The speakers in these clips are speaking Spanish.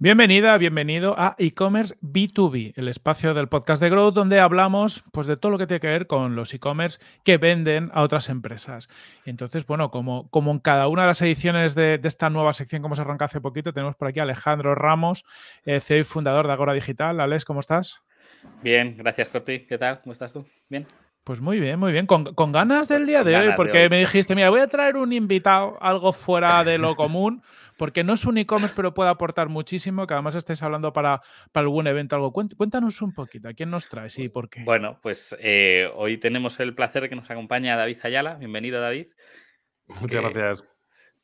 Bienvenida, bienvenido a e-commerce B2B, el espacio del podcast de Growth donde hablamos pues, de todo lo que tiene que ver con los e-commerce que venden a otras empresas. entonces, bueno, como, en cada una de las ediciones de, esta nueva sección como se arranca hace poquito, tenemos por aquí a Alejandro Ramos, eh, CEO y fundador de Agora Digital. Alex, ¿cómo estás? Bien, gracias Corti. ¿Qué tal? ¿Cómo estás tú? Bien. Pues muy bien, muy bien. Con, con ganas del día de hoy, porque me dijiste, mira, voy a traer un invitado, algo fuera de lo común, porque no es un e-commerce, pero puede aportar muchísimo, que además estés hablando para, algún evento, algo. Cuéntanos un poquito, ¿a quién nos traes y por qué? Bueno, pues eh, hoy tenemos el placer de que nos acompaña David Ayala. Bienvenido, David. Muchas eh, gracias.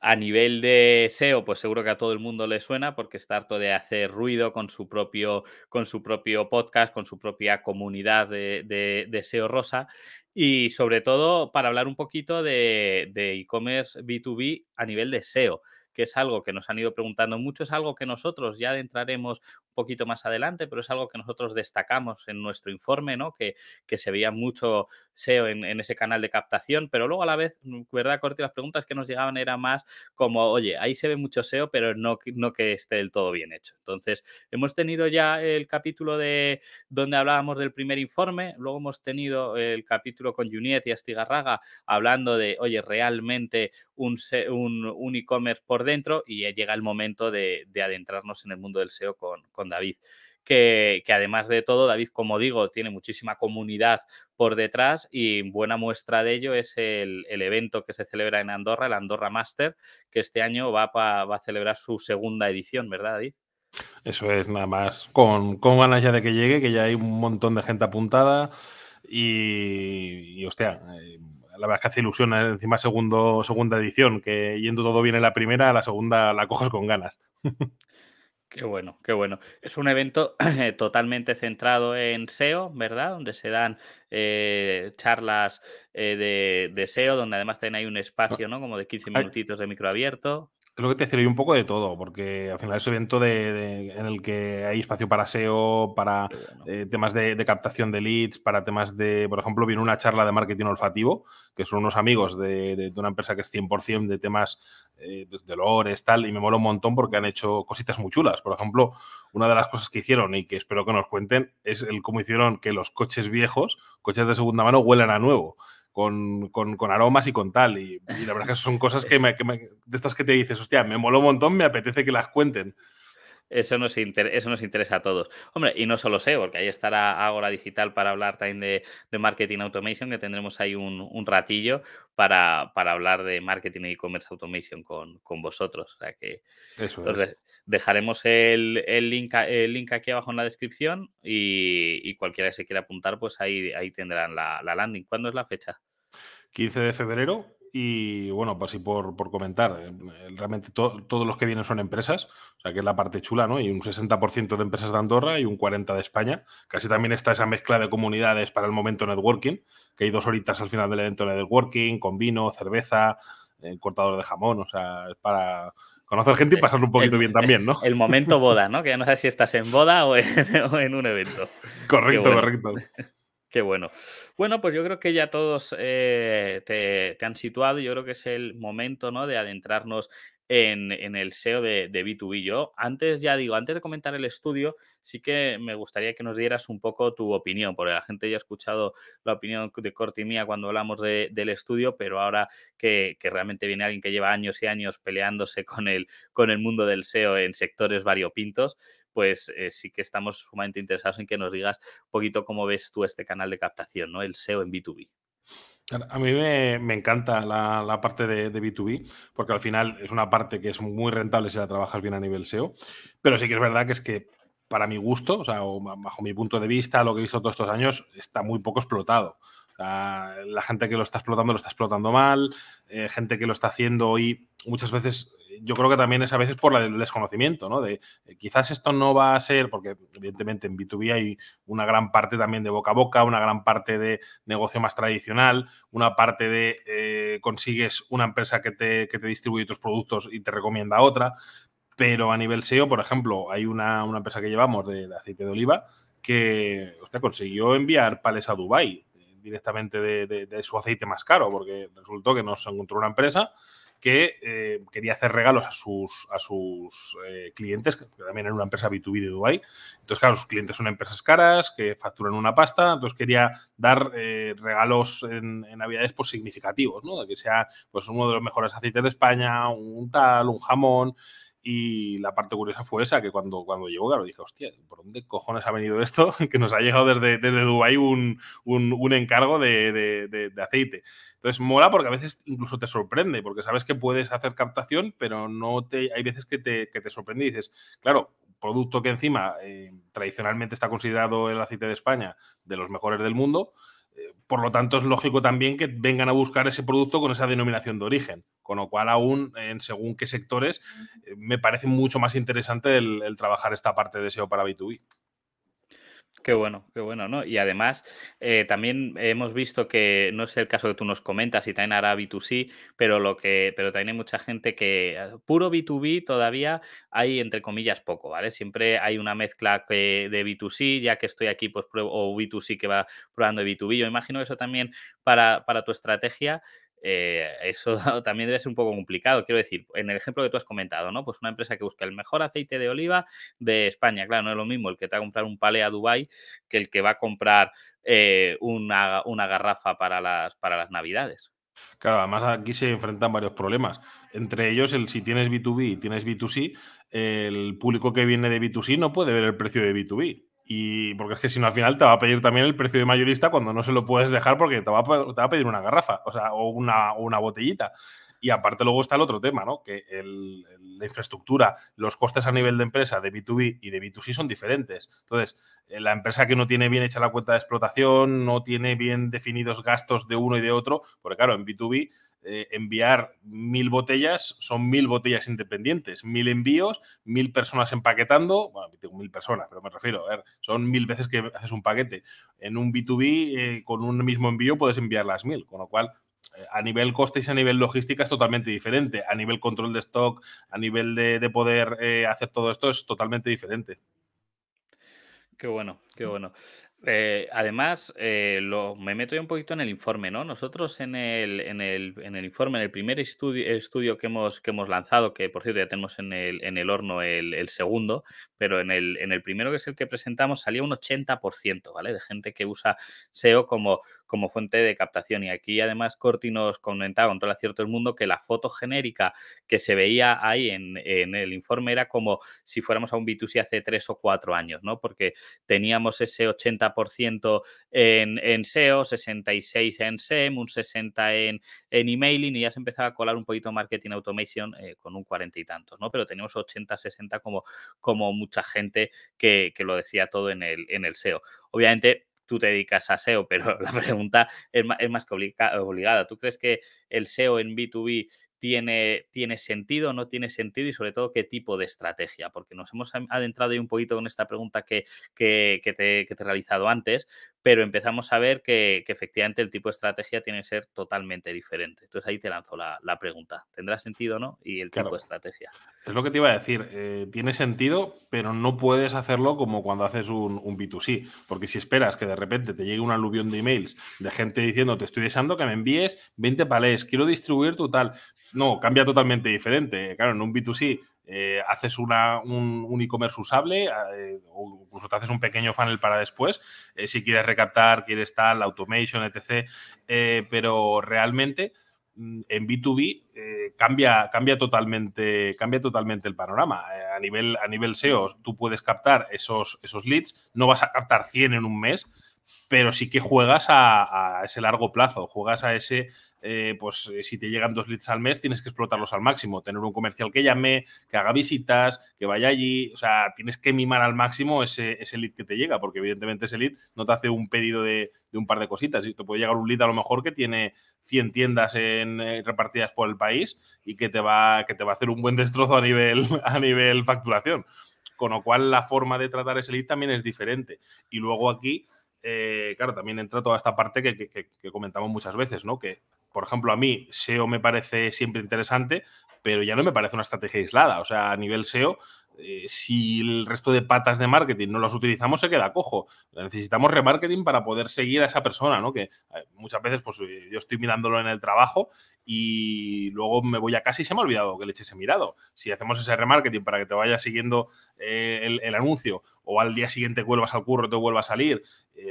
A nivel de SEO, pues seguro que a todo el mundo le suena porque está harto de hacer ruido con su propio, con su propio podcast, con su propia comunidad de, de, SEO Rosa. Y sobre todo para hablar un poquito de e-commerce e commerce b 2 b a nivel de SEO que es algo que nos han ido preguntando mucho, es algo que nosotros ya adentraremos poquito más adelante, pero es algo que nosotros destacamos en nuestro informe, ¿no? Que, que se veía mucho SEO en, ese canal de captación, pero luego a la vez, mm, ¿verdad, Corti? Las preguntas que nos llegaban era más como, oye, ahí se ve mucho SEO, pero no, no que esté del todo bien hecho. Entonces, hemos tenido ya el capítulo de donde hablábamos del primer informe, luego hemos tenido el capítulo con Juniet y Astigarraga hablando de, oye, realmente un, un, e-commerce por dentro y llega el momento de, adentrarnos en el mundo del SEO con David. Que, además de todo, David, como digo, tiene muchísima comunidad por detrás y buena muestra de ello es el, evento que se celebra en Andorra, el Andorra Master, que este año va, a celebrar su segunda edición, ¿verdad, David? Eso es, nada más. Con, con, ganas ya de que llegue, que ya hay un montón de gente apuntada. Y, hostia, eh, la verdad es que hace ilusión. ¿eh? Encima, segundo, segunda edición, que yendo todo bien en la primera, la segunda la coges con ganas. Qué bueno, qué bueno. Es un evento totalmente centrado en SEO, ¿verdad? Donde se dan eh, charlas eh, de, SEO, donde además también hay un ah. espacio, ¿no? Como de 15 minutitos de micro abierto lo que te decía, hay un poco de todo, porque al final es un evento de, en el que hay espacio para SEO, para eh, temas de, captación de leads, para temas de, por ejemplo, vino una charla de marketing olfativo, que son unos amigos de, una empresa que es 100% de temas eh, de olores, tal, y me mola un montón porque han hecho cositas muy chulas. Por ejemplo, una de las cosas que hicieron y que espero que nos cuenten es el cómo hicieron que los coches viejos, coches de segunda mano, huelan a nuevo con, con, con aromas y con tal. Y, la verdad que son cosas que, me, que de estas que te dices, hostia, me moló un montón, me apetece que las cuenten. Eso nos, eso nos interesa a todos. Hombre, y no solo sé, porque ahí estará Agora Digital para hablar también de, marketing automation, que tendremos ahí un, ratillo para, para, hablar de marketing y e-commerce automation con, vosotros. O sea que dejaremos el, link, el, link, aquí abajo en la descripción y, cualquiera que se quiera apuntar, pues ahí, ahí tendrán la, la landing. ¿Cuándo es la fecha? 15 de febrero y bueno, pues sí por, comentar, eh, eh, realmente todos los que vienen son empresas, o sea que es la parte chula, ¿no? Y un 60% de empresas de Andorra y un 40% de España. Casi también está esa mezcla de comunidades para el momento networking, que hay dos horitas al final del evento networking, con vino, cerveza, eh, cortador de jamón, o sea, es para conocer gente y pasar un poquito bien también, ¿no? El momento boda, ¿no? Que ya no sé si estás en boda o en, un evento. Correcto, correcto. Qué bueno. Bueno, pues yo creo que ya todos eh, te, han situado. Yo creo que es el momento ¿no? de adentrarnos en, el SEO de, B2B. Yo antes, ya digo, antes de comentar el estudio, sí que me gustaría que nos dieras un poco tu opinión, porque la gente ya ha escuchado la opinión de Corti mía cuando hablamos del estudio, pero ahora que, realmente viene alguien que lleva años y años peleándose con el mundo del SEO en sectores variopintos, pues eh, sí que estamos sumamente interesados en que nos digas un poquito cómo ves tú este canal de captación, ¿no? El SEO en B2B. A mí me, encanta la, parte de, B2B, porque al final es una parte que es muy rentable si la trabajas bien a nivel SEO, pero sí que es verdad que es que para mi gusto, o sea, o bajo mi punto de vista, lo que he visto todos estos años, está muy poco explotado. la gente que lo está explotando lo está explotando mal, eh, gente que lo está haciendo y muchas veces yo creo que también es a veces por el desconocimiento, ¿no? De eh, quizás esto no va a ser, porque evidentemente en B2B hay una gran parte también de boca a boca, una gran parte de negocio más tradicional, una parte de eh, consigues una empresa que te, distribuye tus productos y te recomienda otra. Pero a nivel SEO, por ejemplo, hay una, empresa que llevamos de, aceite de oliva que consiguió enviar pales a Dubái eh, directamente de, su aceite más caro, porque resultó que no se encontró una empresa que eh, quería hacer regalos a sus, a sus eh, clientes, que también era una empresa B2B de Dubai. Entonces, claro, sus clientes son empresas caras, que facturan una pasta, entonces quería dar eh, regalos en, en, Navidades pues, significativos, ¿no? De que sea pues, uno de los mejores aceites de España, un tal, un jamón. Y la parte curiosa fue esa, que cuando, cuando llegó, claro, dije, hostia, ¿por dónde cojones ha venido esto? que nos ha llegado desde, desde Dubái un, encargo de, aceite. Entonces mola porque a veces incluso te sorprende, porque sabes que puedes hacer captación, pero no te, hay veces que te, que sorprende y dices, claro, producto que encima eh, tradicionalmente está considerado el aceite de España de los mejores del mundo, por lo tanto, es lógico también que vengan a buscar ese producto con esa denominación de origen, con lo cual aún en según qué sectores eh, me parece mucho más interesante el, trabajar esta parte de SEO para B2B. Qué bueno, qué bueno, ¿no? Y además, eh, también hemos visto que, no es el caso que tú nos comentas, y también hará B2C, pero, lo que, pero también hay mucha gente que ah, puro B2B todavía hay, entre comillas, poco, ¿vale? Siempre hay una mezcla de B2C, ya que estoy aquí, pues pruebo, o B2C que va probando de B2B. Yo imagino eso también para, para tu estrategia eh, eso también debe ser un poco complicado. Quiero decir, en el ejemplo que tú has comentado, ¿no? Pues una empresa que busca el mejor aceite de oliva de España. Claro, no es lo mismo el que te va a comprar un palé a Dubai que el que va a comprar eh, una, garrafa para las, para las navidades. Claro, además aquí se enfrentan varios problemas. Entre ellos, el si tienes B2B y tienes B2C, el público que viene de B2C no puede ver el precio de B2B y porque es que si no, al final te va a pedir también el precio de mayorista cuando no se lo puedes dejar porque te va a, pedir una garrafa, o una botellita. Y aparte luego está el otro tema, ¿no? Que la infraestructura, los costes a nivel de empresa de B2B y de B2C son diferentes. Entonces, eh, la empresa que no tiene bien hecha la cuenta de explotación, no tiene bien definidos gastos de uno y de otro, porque claro, en B2B eh, enviar mil botellas son mil botellas independientes, mil envíos, mil personas empaquetando, bueno, tengo mil personas, pero me refiero, a ver, son mil veces que haces un paquete. En un B2B, eh, con un mismo envío puedes enviar las mil, con lo cual a nivel costes y a nivel logística es totalmente diferente. A nivel control de stock, a nivel de, poder eh, hacer todo esto es totalmente diferente. Qué bueno, qué bueno. Eh, además, eh, me meto yo un poquito en el informe, ¿no? Nosotros en el, en el, en el informe, en el primer estudio, estudio que, hemos, que hemos lanzado, que por cierto ya tenemos en el, horno el, segundo, pero en el, en el primero que es el que presentamos salía un 80%, ¿vale? De gente que usa SEO como, como fuente de captación. Y aquí además Corti nos comentaba con todo el acierto del mundo que la foto genérica que se veía ahí en, en el informe era como si fuéramos a un B2C hace tres o cuatro años, ¿no? Porque teníamos ese 80% ciento en, en, SEO, 66% en SEM, un 60% en, en emailing y ya se empezaba a colar un poquito marketing automation eh, con un 40 y tantos, ¿no? Pero tenemos 80-60 como, como mucha gente que, que, lo decía todo en el, en el SEO. Obviamente tú te dedicas a SEO, pero la pregunta es más, que obligada. ¿Tú crees que el SEO en B2B tiene, tiene sentido, no tiene sentido y sobre todo qué tipo de estrategia, porque nos hemos adentrado ahí un poquito con esta pregunta que, te, que te, he realizado antes, pero empezamos a ver que, efectivamente el tipo de estrategia tiene que ser totalmente diferente. Entonces ahí te lanzo la, pregunta, ¿tendrá sentido o no? Y el tipo de estrategia. Es lo que te iba a decir, eh, tiene sentido, pero no puedes hacerlo como cuando haces un, B2C, porque si esperas que de repente te llegue un aluvión de emails de gente diciendo, te estoy deseando que me envíes 20 palés, quiero distribuir tu tal. No, cambia totalmente diferente. Claro, en un B2C eh, haces una, un, e-commerce usable eh, incluso te haces un pequeño funnel para después, eh, si quieres recaptar, quieres tal, automation, etc. Eh, pero realmente mm, en B2B eh, cambia, cambia, totalmente, cambia totalmente el panorama. a, nivel, a nivel SEO, tú puedes captar esos, esos leads, no vas a captar 100 en un mes, pero sí que juegas a, ese largo plazo, juegas a ese eh, pues eh, si te llegan dos leads al mes, tienes que explotarlos al máximo. Tener un comercial que llame, que haga visitas, que vaya allí. O sea, tienes que mimar al máximo ese, lead que te llega, porque evidentemente ese lead no te hace un pedido de, un par de cositas. Y te puede llegar un lead a lo mejor que tiene 100 tiendas eh, repartidas por el país y que te, va, que te va a hacer un buen destrozo a nivel, a nivel facturación. Con lo cual, la forma de tratar ese lead también es diferente. Y luego aquí eh, claro, también entra toda esta parte que, que, comentamos muchas veces, ¿no? Que, por ejemplo, a mí SEO me parece siempre interesante, pero ya no me parece una estrategia aislada. O sea, a nivel SEO eh, si el resto de patas de marketing no las utilizamos, se queda cojo. Necesitamos remarketing para poder seguir a esa persona, ¿no? Que muchas veces, pues eh, yo estoy mirándolo en el trabajo y luego me voy a casa y se me ha olvidado que le eche ese mirado. Si hacemos ese remarketing para que te vaya siguiendo eh, el, anuncio o al día siguiente vuelvas al curro, te vuelva a salir,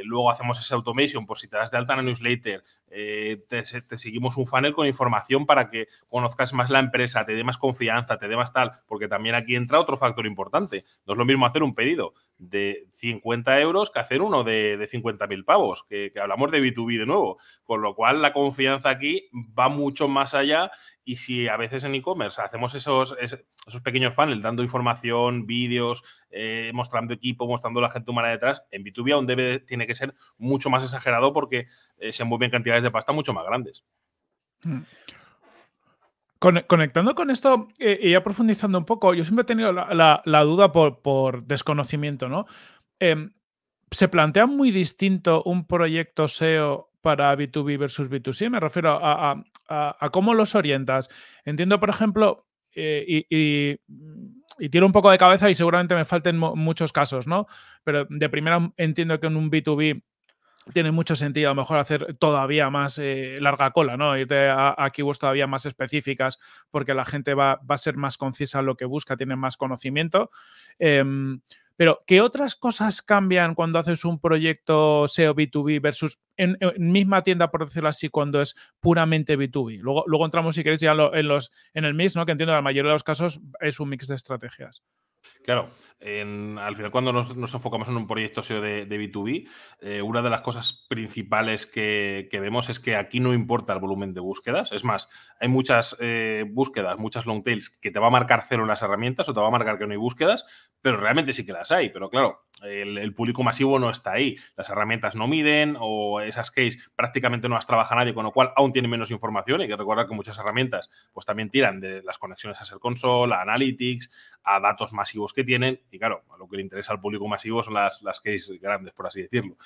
luego hacemos ese automation por si te das de alta en el newsletter, te, te seguimos un funnel con información para que conozcas más la empresa, te dé más confianza, te dé más tal, porque también aquí entra otro factor importante. No es lo mismo hacer un pedido de 50 euros que hacer uno de, de 50.000 pavos, que, hablamos de B2B de nuevo. Con lo cual, la confianza aquí va mucho más allá y si a veces en e-commerce hacemos esos, esos pequeños funnels dando información, vídeos, eh, mostrando equipo, mostrando la gente humana detrás, en B2B aún debe, tiene que ser mucho más exagerado porque eh, se envuelven cantidades de pasta mucho más grandes. Mm conectando con esto eh, y ya profundizando un poco, yo siempre he tenido la, duda por, desconocimiento, ¿no? Em, ¿Se plantea muy distinto un proyecto SEO para B2B versus B2C? Me refiero a, cómo los orientas. Entiendo, por ejemplo, eh, y, y, tiro un poco de cabeza y seguramente me falten muchos casos, ¿no? Pero de primera entiendo que en un B2B tiene mucho sentido a lo mejor hacer todavía más eh, larga cola, ¿no? Irte a, aquí todavía más específicas porque la gente va, a ser más concisa en lo que busca, tiene más conocimiento. Em, pero, ¿qué otras cosas cambian cuando haces un proyecto SEO B2B versus en, misma tienda, por decirlo así, cuando es puramente B2B? Luego, luego entramos, si queréis, ya en, los, en el mix, ¿no? Que entiendo que la mayoría de los casos es un mix de estrategias. Claro, al final cuando nos, enfocamos en un proyecto SEO de, B2B, eh, una de las cosas principales que, vemos es que aquí no importa el volumen de búsquedas. Es más, hay muchas eh, búsquedas, muchas long tails que te va a marcar cero en las herramientas o te va a marcar que no hay búsquedas, pero realmente sí que las hay. Pero claro, el, público masivo no está ahí. Las herramientas no miden o esas case prácticamente no las trabaja nadie, con lo cual aún tiene menos información. Hay que recordar que muchas herramientas pues también tiran de las conexiones a ser console, a analytics, a datos masivos que tienen. Y claro, a lo que le interesa al público masivo son las, las case grandes, por así decirlo.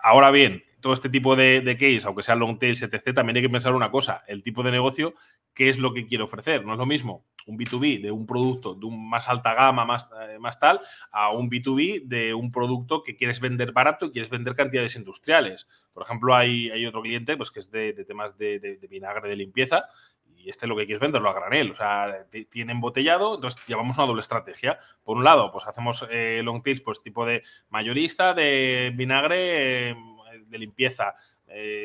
Ahora bien, todo este tipo de, case, aunque sea long tails, etc., también hay que pensar una cosa, el tipo de negocio, qué es lo que quiere ofrecer. No es lo mismo un B2B de un producto de un más alta gama, más, eh, más tal, a un B2B de un producto que quieres vender barato y quieres vender cantidades industriales. Por ejemplo, hay, hay otro cliente pues, que es de, temas de, vinagre de limpieza y este lo que quieres venderlo a granel. O sea, tiene embotellado, entonces llevamos una doble estrategia. Por un lado, pues hacemos eh, long tails, pues tipo de mayorista de vinagre eh, de limpieza,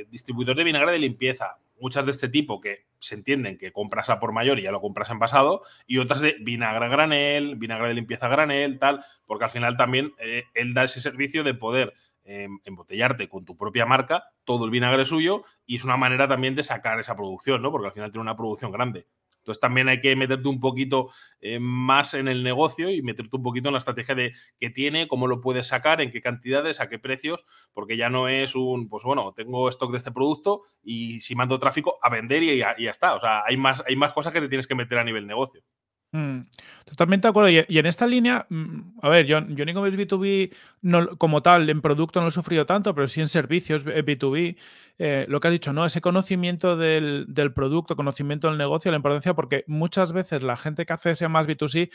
distribuidor de vinagre de limpieza, muchas de este tipo que se entienden que compras a por mayor y ya lo compras en pasado, y otras de vinagre granel, vinagre de limpieza granel, tal, porque al final también eh, él da ese servicio de poder em, embotellarte con tu propia marca todo el vinagre suyo y es una manera también de sacar esa producción, ¿no? Porque al final tiene una producción grande. Entonces también hay que meterte un poquito eh, más en el negocio y meterte un poquito en la estrategia de qué tiene, cómo lo puedes sacar, en qué cantidades, a qué precios, porque ya no es un, pues bueno, tengo stock de este producto y si mando tráfico a vender y ya, y ya está. O sea, hay más, hay más cosas que te tienes que meter a nivel negocio. Mm. Totalmente de acuerdo. Y, en esta línea, mm, a ver, yo, yo ni como es B2B no, como tal, en producto no lo he sufrido tanto, pero sí en servicios B2B, eh, eh, lo que has dicho, ¿no? Ese conocimiento del, producto, conocimiento del negocio, la importancia, porque muchas veces la gente que hace ese más B2C,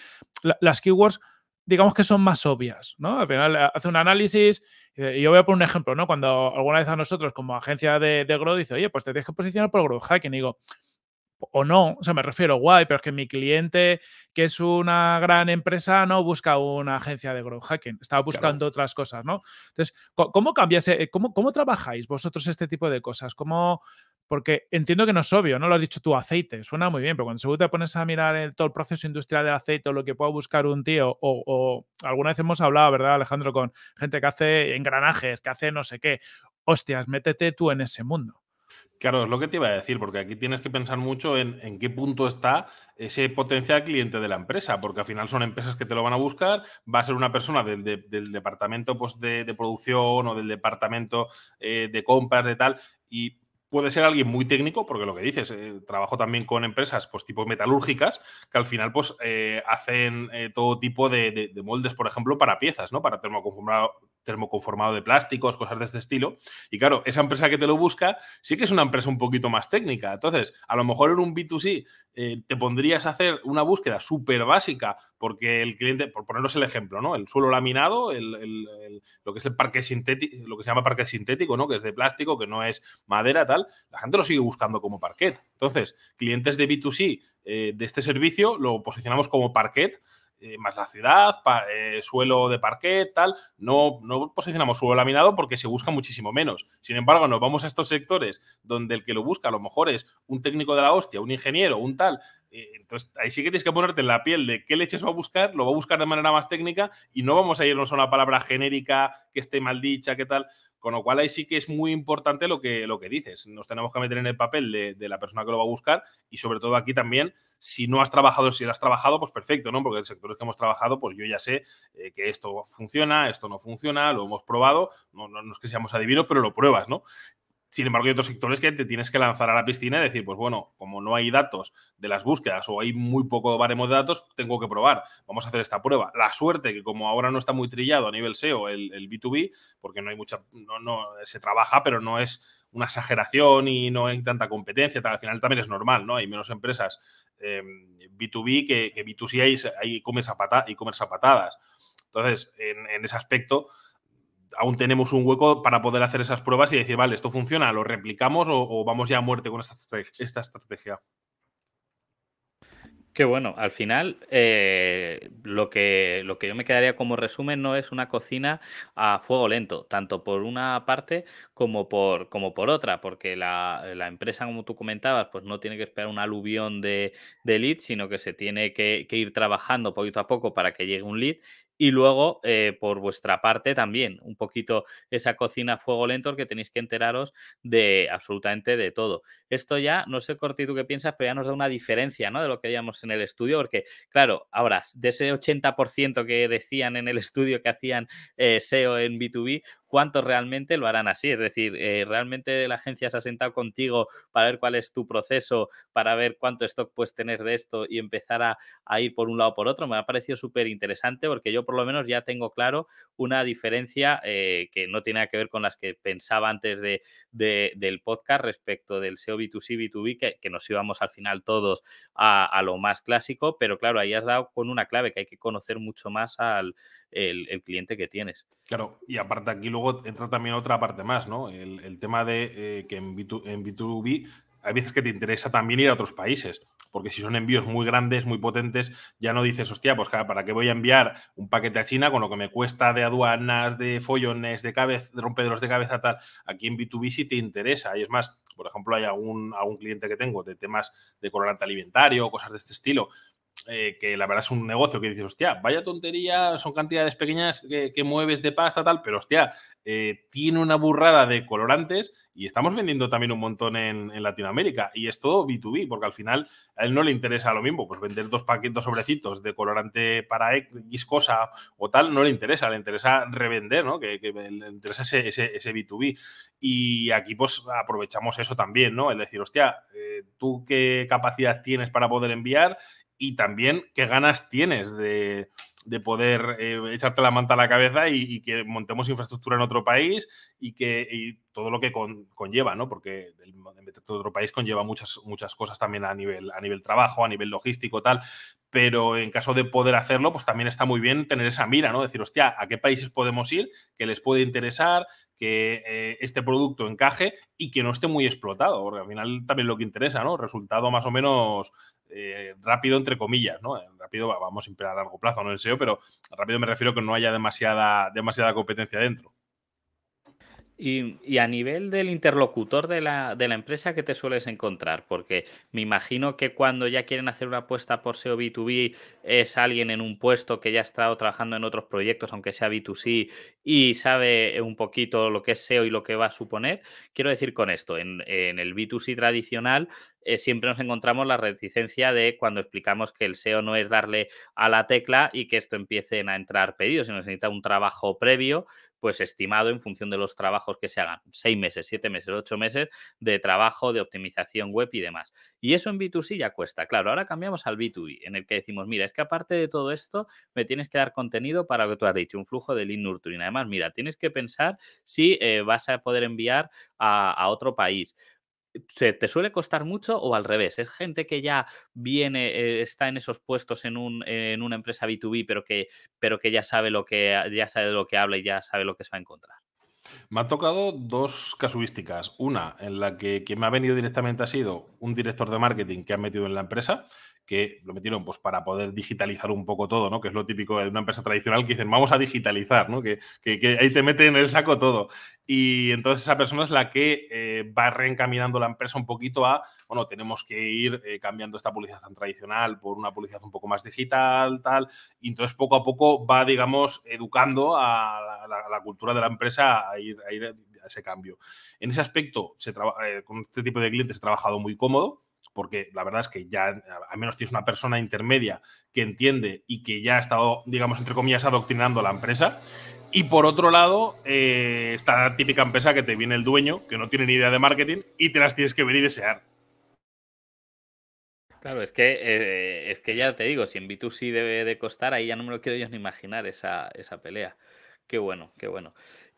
las keywords digamos que son más obvias, ¿no? Al final eh, hace un análisis, y yo voy a poner un ejemplo, ¿no? Cuando alguna vez a nosotros como agencia de, de growth dice, oye, pues te tienes que posicionar por growth hacking, y digo, o no, o sea, me refiero, guay, pero es que mi cliente, que es una gran empresa, no busca una agencia de growth hacking, está buscando otras cosas, ¿no? Entonces, ¿cómo cambias, eh, cómo, trabajáis vosotros este tipo de cosas? porque entiendo que no es obvio, ¿no? Lo has dicho tú, aceite, suena muy bien, pero cuando seguro te pones a mirar todo el proceso industrial del aceite o lo que pueda buscar un tío, o, o, alguna vez hemos hablado, ¿verdad, Alejandro, con gente que hace engranajes, que hace no sé qué, hostias, métete tú en ese mundo. Claro, es lo que te iba a decir, porque aquí tienes que pensar mucho en, qué punto está ese potencial cliente de la empresa, porque al final son empresas que te lo van a buscar, va a ser una persona del, departamento pues, de, de, producción o del departamento eh, de compras, de tal, y puede ser alguien muy técnico, porque lo que dices, eh, trabajo también con empresas pues tipo metalúrgicas, que al final pues eh, hacen eh, todo tipo de, moldes, por ejemplo, para piezas, ¿no? Para termoconformado, termoconformado de plásticos, cosas de este estilo. Y claro, esa empresa que te lo busca sí que es una empresa un poquito más técnica. Entonces, a lo mejor en un B2C te pondrías a hacer una búsqueda súper básica, porque el cliente, por ponernos el ejemplo, ¿no? El suelo laminado, lo que es el parque sintético, lo que se llama parque sintético, ¿no? Que es de plástico, que no es madera, tal la gente lo sigue buscando como parquet. Entonces, clientes de B2C eh, de este servicio lo posicionamos como parquet. Eh, más la ciudad, eh, suelo de parquet, tal. No, no posicionamos suelo laminado porque se busca muchísimo menos. Sin embargo, nos vamos a estos sectores donde el que lo busca a lo mejor es un técnico de la hostia, un ingeniero, un tal. entonces, ahí sí que tienes que ponerte en la piel de qué leches va a buscar, lo va a buscar de manera más técnica y no vamos a irnos a una palabra genérica que esté mal dicha, qué tal. Con lo cual ahí sí que es muy importante lo que, lo que dices. Nos tenemos que meter en el papel de, la persona que lo va a buscar y sobre todo aquí también, si no has trabajado, si has trabajado, pues perfecto, ¿no? Porque el sector que hemos trabajado, pues yo ya sé eh, que esto funciona, esto no funciona, lo hemos probado, no, no, no es que seamos adivinos, pero lo pruebas, ¿no? Sin embargo, hay otros sectores que te tienes que lanzar a la piscina y decir, pues bueno, como no hay datos de las búsquedas o hay muy poco baremo de datos, tengo que probar. Vamos a hacer esta prueba. La suerte que como ahora no está muy trillado a nivel SEO el, B2B, porque no hay mucha, no, se trabaja, pero no es una exageración y no hay tanta competencia. Al final también es normal, ¿no? Hay menos empresas B2B eh, que, B2C y hay comer patadas. Entonces, en ese aspecto, aún tenemos un hueco para poder hacer esas pruebas y decir, vale, esto funciona, lo replicamos o, vamos ya a muerte con esta, estrategia. Qué bueno, al final eh, lo, que, lo que yo me quedaría como resumen no es una cocina a fuego lento, tanto por una parte como por, como por otra, porque la, empresa, como tú comentabas, pues no tiene que esperar un aluvión de, de leads, sino que se tiene que, que, ir trabajando poquito a poco para que llegue un lead y luego, eh, por vuestra parte también, un poquito esa cocina a fuego lento que tenéis que enteraros de absolutamente de todo. Esto ya, no sé, Corti, tú qué piensas, pero ya nos da una diferencia ¿no? de lo que veíamos en el estudio, porque, claro, ahora, de ese 80% que decían en el estudio que hacían eh, SEO en B2B, cuántos realmente lo harán así. Es decir, eh, realmente la agencia se ha sentado contigo para ver cuál es tu proceso, para ver cuánto stock puedes tener de esto y empezar a, ir por un lado o por otro. Me ha parecido súper interesante porque yo por lo menos ya tengo claro una diferencia eh, que no tiene que ver con las que pensaba antes de, del podcast respecto del SEO B2C, B2B, que, nos íbamos al final todos a, lo más clásico, pero claro, ahí has dado con una clave que hay que conocer mucho más al, el, cliente que tienes. Claro, y aparte aquí luego entra también otra parte más, ¿no? El, tema de eh, que en, B2, en b hay veces que te interesa también ir a otros países, porque si son envíos muy grandes, muy potentes, ya no dices, hostia, pues ¿para qué voy a enviar un paquete a China con lo que me cuesta de aduanas, de follones, de, cabeza, de rompedores de cabeza, tal? Aquí en B2B sí te interesa, y es más, por ejemplo, hay algún, algún cliente que tengo de temas de colorante alimentario, cosas de este estilo, eh, que la verdad es un negocio que dices, hostia, vaya tontería, son cantidades pequeñas que, mueves de pasta, tal, pero hostia, eh, tiene una burrada de colorantes y estamos vendiendo también un montón en, Latinoamérica. Y es todo B2B, porque al final a él no le interesa lo mismo, pues vender dos paquetes, sobrecitos de colorante para X cosa o tal, no le interesa, le interesa revender, ¿no? Que, le interesa ese, B2B. Y aquí pues aprovechamos eso también, ¿no? El decir, hostia, eh, tú qué capacidad tienes para poder enviar y también qué ganas tienes de, poder eh, echarte la manta a la cabeza y, que montemos infraestructura en otro país y que todo lo que conlleva, ¿no? Porque el meterte otro país conlleva muchas, muchas cosas también a nivel, a nivel trabajo, a nivel logístico, tal. Pero en caso de poder hacerlo, pues también está muy bien tener esa mira, ¿no? Decir, hostia, ¿a qué países podemos ir ¿Qué les puede interesar? que eh, este producto encaje y que no esté muy explotado, porque al final también lo que interesa, ¿no? Resultado más o menos eh, rápido, entre comillas, ¿no? Rápido, vamos a a largo plazo, no en SEO, pero rápido me refiero a que no haya demasiada, demasiada competencia dentro. Y, a nivel del interlocutor de la, de la, empresa que te sueles encontrar, porque me imagino que cuando ya quieren hacer una apuesta por SEO B2B es alguien en un puesto que ya ha estado trabajando en otros proyectos, aunque sea B2C, y sabe un poquito lo que es SEO y lo que va a suponer. Quiero decir con esto, en, el B2C tradicional eh, siempre nos encontramos la reticencia de cuando explicamos que el SEO no es darle a la tecla y que esto empiecen a entrar pedidos, sino que necesita un trabajo previo pues estimado en función de los trabajos que se hagan, seis meses, siete meses, ocho meses de trabajo, de optimización web y demás. Y eso en B2C ya cuesta. Claro, ahora cambiamos al B2B, en el que decimos, mira, es que aparte de todo esto, me tienes que dar contenido para lo que tú has dicho, un flujo de lead nurturing. Además, mira, tienes que pensar si eh, vas a poder enviar a otro país se te suele costar mucho o al revés. Es gente que ya viene, eh, está en esos puestos en, en una empresa B2B, pero que, pero que ya sabe lo que ya sabe lo que habla y ya sabe lo que se va a encontrar. Me han tocado dos casuísticas. Una en la que me ha venido directamente ha sido un director de marketing que ha metido en la empresa que lo metieron pues para poder digitalizar un poco todo, ¿no? Que es lo típico de una empresa tradicional que dicen, vamos a digitalizar, ¿no? Que, ahí te meten en el saco todo. Y entonces esa persona es la que eh, va reencaminando la empresa un poquito a, bueno, tenemos que ir eh, cambiando esta publicidad tan tradicional por una publicidad un poco más digital, tal. Y entonces poco a poco va, digamos, educando a la, cultura de la empresa a ir, a ese cambio. En ese aspecto, se eh, con este tipo de clientes he trabajado muy cómodo porque la verdad es que ya al menos tienes una persona intermedia que entiende y que ya ha estado, digamos, entre comillas, adoctrinando a la empresa. Y por otro lado, eh, esta está típica empresa que te viene el dueño, que no tiene ni idea de marketing, y te las tienes que ver y desear. Claro, es que, eh, es que ya te digo, si en B2C debe de costar, ahí ya no me lo quiero yo ni imaginar esa, esa pelea. Qué bueno, qué bueno.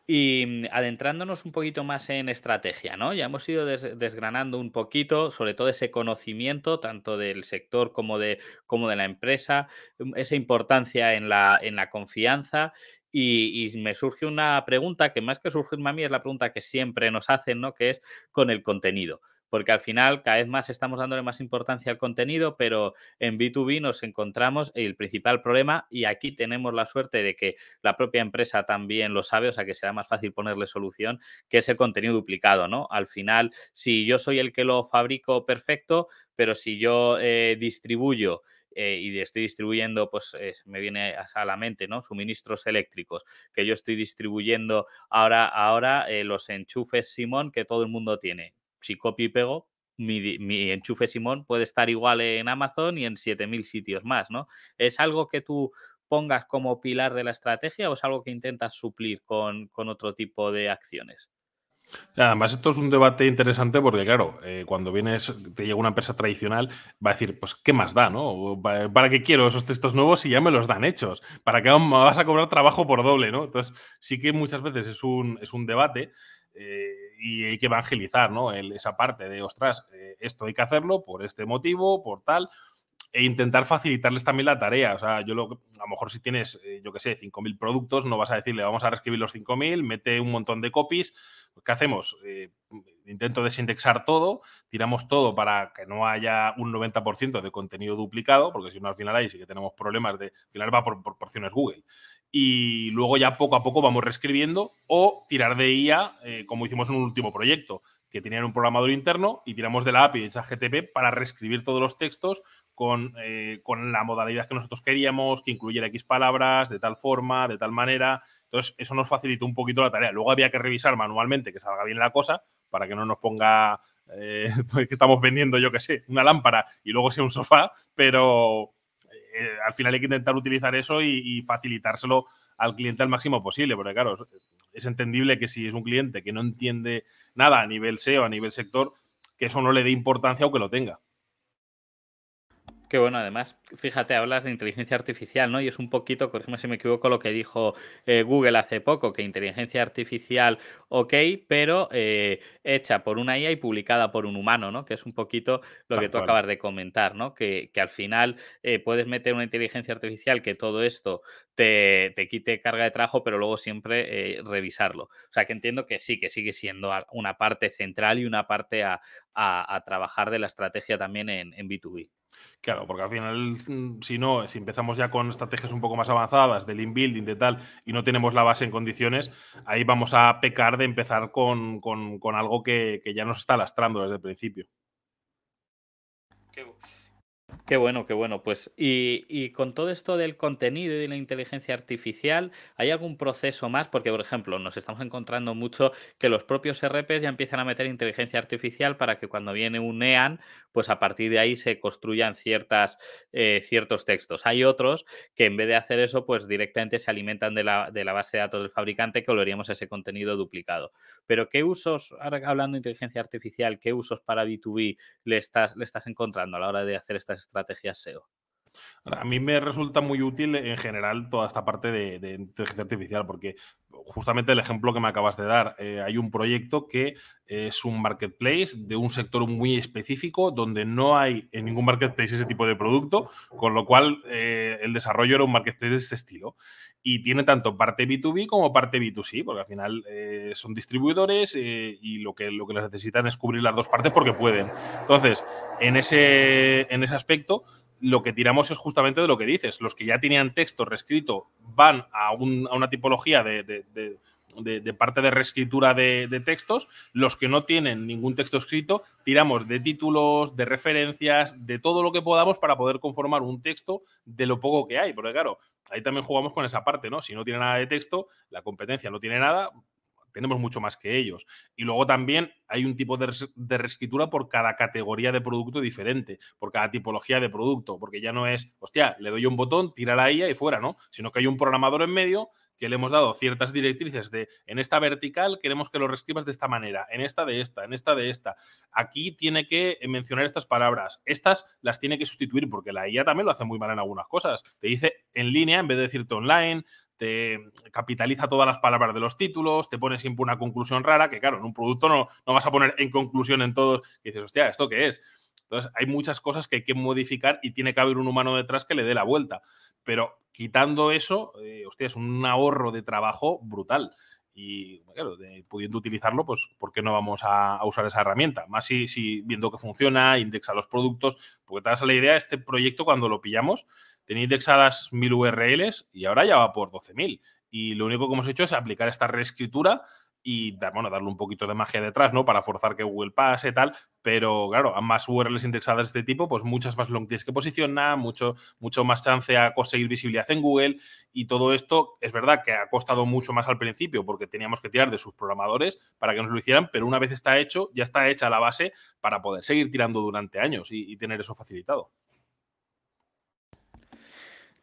Y mm, adentrándonos un poquito más en estrategia, ¿no? Ya hemos ido desgranando un poquito, sobre todo ese conocimiento, tanto del sector como de, de la empresa, mm, esa importancia en la, confianza. Y, me surge una pregunta que más que surge a mí es la pregunta que siempre nos hacen, ¿no? Que es con el contenido porque al final cada vez más estamos dándole más importancia al contenido, pero en B2B nos encontramos el principal problema y aquí tenemos la suerte de que la propia empresa también lo sabe, o sea que será más fácil ponerle solución, que es el contenido duplicado, ¿no? Al final, si yo soy el que lo fabrico perfecto, pero si yo eh, distribuyo eh, y estoy distribuyendo, pues eh, me viene a la mente, ¿no? Suministros eléctricos, que yo estoy distribuyendo ahora, ahora los enchufes Simón que todo el mundo tiene si copio y pego, mi, enchufe Simón puede estar igual en Amazon y en 7.000 sitios más, ¿no? ¿Es algo que tú pongas como pilar de la estrategia o es algo que intentas suplir con otro tipo de acciones? Además, esto es un debate interesante porque, claro, eh, cuando vienes, te llega una empresa tradicional, va a decir, pues, ¿qué más da, ¿Para qué quiero esos textos nuevos si ya me los dan hechos? ¿Para qué me vas a cobrar trabajo por doble, no? Entonces, sí que muchas veces es un, es un debate eh, y hay que evangelizar, ¿no? esa parte de, ostras, eh, esto hay que hacerlo por este motivo, por tal, e intentar facilitarles también la tarea. O sea, yo lo, a lo mejor si tienes, eh, yo qué sé, 5.000 productos, no vas a decirle, vamos a reescribir los 5.000, mete un montón de copies. Pues, ¿Qué hacemos? Eh, intento desindexar todo, tiramos todo para que no haya un 90% de contenido duplicado, porque si no al final ahí sí que tenemos problemas de, al final va por, por porciones Google y luego ya poco a poco vamos reescribiendo o tirar de IA, eh, como hicimos en un último proyecto, que tenían un programador interno y tiramos de la API de HTTP para reescribir todos los textos eh, con, la modalidad que nosotros queríamos, que incluyera X palabras, de tal forma, de tal manera. Entonces, eso nos facilitó un poquito la tarea. Luego había que revisar manualmente que salga bien la cosa para que no nos ponga eh, pues que estamos vendiendo, yo qué sé, una lámpara y luego sea un sofá, pero, eh, al final hay que intentar utilizar eso y, y, facilitárselo al cliente al máximo posible, porque claro, es entendible que si es un cliente que no entiende nada a nivel SEO, a nivel sector, que eso no le dé importancia o que lo tenga. Que bueno, además, fíjate, hablas de inteligencia artificial, ¿no? Y es un poquito, corrígeme si me equivoco, lo que dijo eh, Google hace poco, que inteligencia artificial, ok, pero eh, hecha por una IA y publicada por un humano, ¿no? Que es un poquito lo que tú acabas de comentar, ¿no? Que, al final eh, puedes meter una inteligencia artificial que todo esto te, quite carga de trabajo, pero luego siempre revisarlo. O sea, que entiendo que sí, que sigue siendo una parte central y una parte a, trabajar de la estrategia también en B2B. Claro, porque al final, mm, si no, si empezamos ya con estrategias un poco más avanzadas del building de tal, y no tenemos la base en condiciones, ahí vamos a pecar de empezar con, algo que, que ya nos está lastrando desde el principio. Qué bueno, qué bueno. Pues, y, con todo esto del contenido y de la inteligencia artificial, ¿hay algún proceso más? Porque, por ejemplo, nos estamos encontrando mucho que los propios e RPs ya empiezan a meter inteligencia artificial para que cuando viene un EAN, pues a partir de ahí se construyan ciertas, eh, ciertos textos. Hay otros que en vez de hacer eso, pues directamente se alimentan de la, de la base de datos del fabricante que volveríamos ese contenido duplicado. Pero, ¿qué usos, ahora hablando de inteligencia artificial, qué usos para B2B le estás, le estás encontrando a la hora de hacer estas estrategias SEO. A mí me resulta muy útil en general toda esta parte de, inteligencia artificial, porque justamente el ejemplo que me acabas de dar, eh, hay un proyecto que es un marketplace de un sector muy específico donde no hay en ningún marketplace ese tipo de producto, con lo cual eh, el desarrollo era un marketplace de este estilo. Y tiene tanto parte B2B como parte B2C, porque al final eh, son distribuidores y lo que, lo que les necesitan es cubrir las dos partes porque pueden. Entonces, en ese, en ese aspecto, lo que tiramos es justamente de lo que dices. Los que ya tenían texto reescrito van a, una tipología de, parte de reescritura de, de, textos, los que no tienen ningún texto escrito, tiramos de títulos, de referencias, de todo lo que podamos para poder conformar un texto de lo poco que hay. Porque claro, ahí también jugamos con esa parte, ¿no? Si no tiene nada de texto, la competencia no tiene nada, tenemos mucho más que ellos. Y luego también hay un tipo de, reescritura por cada categoría de producto diferente, por cada tipología de producto, porque ya no es, hostia, le doy un botón, tira la IA y fuera, ¿no? Sino que hay un programador en medio que le hemos dado ciertas directrices de en esta vertical queremos que lo reescribas de esta manera, en esta de esta, en esta de esta. Aquí tiene que eh, mencionar estas palabras. Estas las tiene que sustituir porque la IA también lo hace muy mal en algunas cosas. Te dice en línea en vez de decirte online, te capitaliza todas las palabras de los títulos, te pone siempre una conclusión rara, que claro, en un producto no, no vas a poner en conclusión en todos, y dices, hostia, ¿esto qué es? Entonces, hay muchas cosas que hay que modificar y tiene que haber un humano detrás que le dé la vuelta. Pero quitando eso, eh, hostia, es un ahorro de trabajo brutal. Y claro, pudiendo utilizarlo, pues ¿por qué no vamos a, usar esa herramienta? Más si, si, viendo que funciona, indexa los productos, porque te das la idea, este proyecto cuando lo pillamos, Tenía indexadas 1000 URLs y ahora ya va por 12.000. Y lo único que hemos hecho es aplicar esta reescritura y bueno, darle un poquito de magia detrás, ¿no? Para forzar que Google pase y tal, pero claro, a más URLs indexadas de este tipo, pues muchas más long que posiciona, mucho, mucho más chance a conseguir visibilidad en Google y todo esto es verdad que ha costado mucho más al principio porque teníamos que tirar de sus programadores para que nos lo hicieran, pero una vez está hecho, ya está hecha la base para poder seguir tirando durante años y tener eso facilitado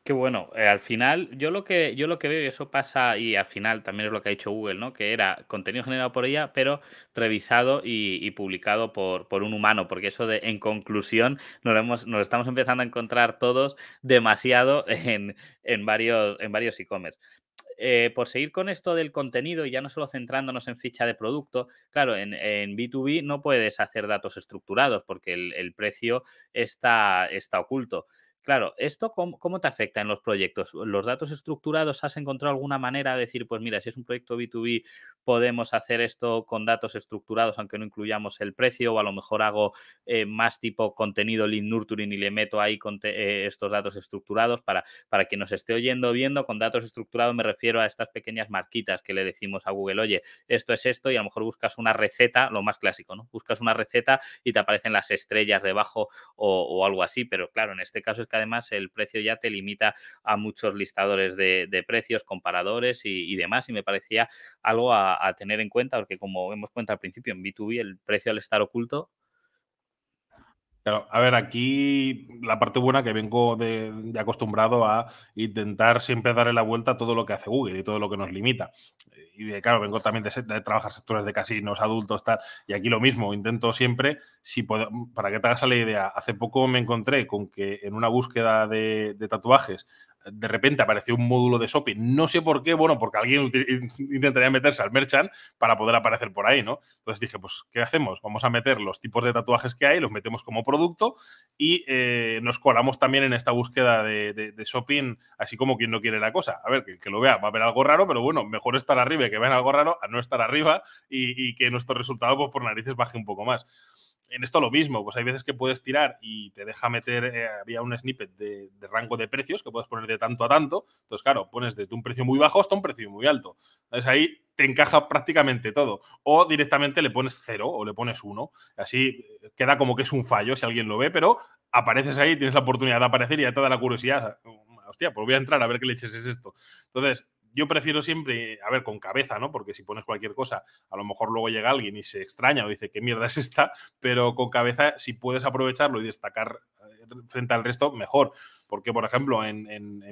que bueno, eh, al final, yo lo que yo lo que veo, y eso pasa, y al final también es lo que ha dicho Google, ¿no? Que era contenido generado por ella, pero revisado y, publicado por, un humano, porque eso de en conclusión nos, estamos empezando a encontrar todos demasiado en, varios en varios e-commerce. Eh, por seguir con esto del contenido y ya no solo centrándonos en ficha de producto, claro, en, B2B no puedes hacer datos estructurados porque el, el precio está, está oculto. Claro, ¿esto cómo, te afecta en los proyectos? ¿Los datos estructurados has encontrado alguna manera de decir, pues mira, si es un proyecto B2B, podemos hacer esto con datos estructurados, aunque no incluyamos el precio, o a lo mejor hago eh, más tipo contenido Lean nurturing y le meto ahí con eh, estos datos estructurados para, para quien nos esté oyendo viendo. Con datos estructurados me refiero a estas pequeñas marquitas que le decimos a Google, oye, esto es esto, y a lo mejor buscas una receta, lo más clásico, ¿no? Buscas una receta y te aparecen las estrellas debajo o, o algo así, pero claro, en este caso es que además el precio ya te limita a muchos listadores de, precios, comparadores y, demás. Y me parecía algo a, a, tener en cuenta, porque como hemos cuenta al principio, en B2B el precio al estar oculto a ver, aquí la parte buena que vengo de, acostumbrado a intentar siempre darle la vuelta a todo lo que hace Google y todo lo que nos limita. Y claro, vengo también de, trabajar sectores de casinos, adultos, tal. Y aquí lo mismo, intento siempre, si para que te hagas la idea, hace poco me encontré con que en una búsqueda de, de tatuajes de repente apareció un módulo de shopping. No sé por qué, bueno, porque alguien intentaría meterse al merchant para poder aparecer por ahí, ¿no? Entonces dije, pues, ¿qué hacemos? Vamos a meter los tipos de tatuajes que hay, los metemos como producto y eh, nos colamos también en esta búsqueda de, shopping, así como quien no quiere la cosa. A ver, que, que lo vea, va a ver algo raro, pero bueno, mejor estar arriba y que vean algo raro a no estar arriba y, y que nuestro resultado, pues, por narices baje un poco más en esto lo mismo, pues hay veces que puedes tirar y te deja meter, eh, había un snippet de, de, rango de precios que puedes poner de tanto a tanto, entonces claro, pones desde un precio muy bajo hasta un precio muy alto. Entonces ahí te encaja prácticamente todo. O directamente le pones cero o le pones uno. Así eh, queda como que es un fallo si alguien lo ve, pero apareces ahí, tienes la oportunidad de aparecer y ya te da la curiosidad. Hostia, pues voy a entrar a ver qué leches es esto. Entonces, yo prefiero siempre, a ver, con cabeza, ¿no? Porque si pones cualquier cosa, a lo mejor luego llega alguien y se extraña o dice, ¿qué mierda es esta? Pero con cabeza, si puedes aprovecharlo y destacar eh, frente al resto, mejor. Porque, por ejemplo, en,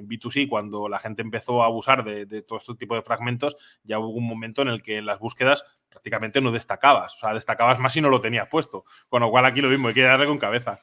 B2C, cuando la gente empezó a abusar de, de todo este tipo de fragmentos, ya hubo un momento en el que en las búsquedas prácticamente no destacabas. O sea, destacabas más si no lo tenías puesto. Con lo cual aquí lo mismo, hay que darle con cabeza.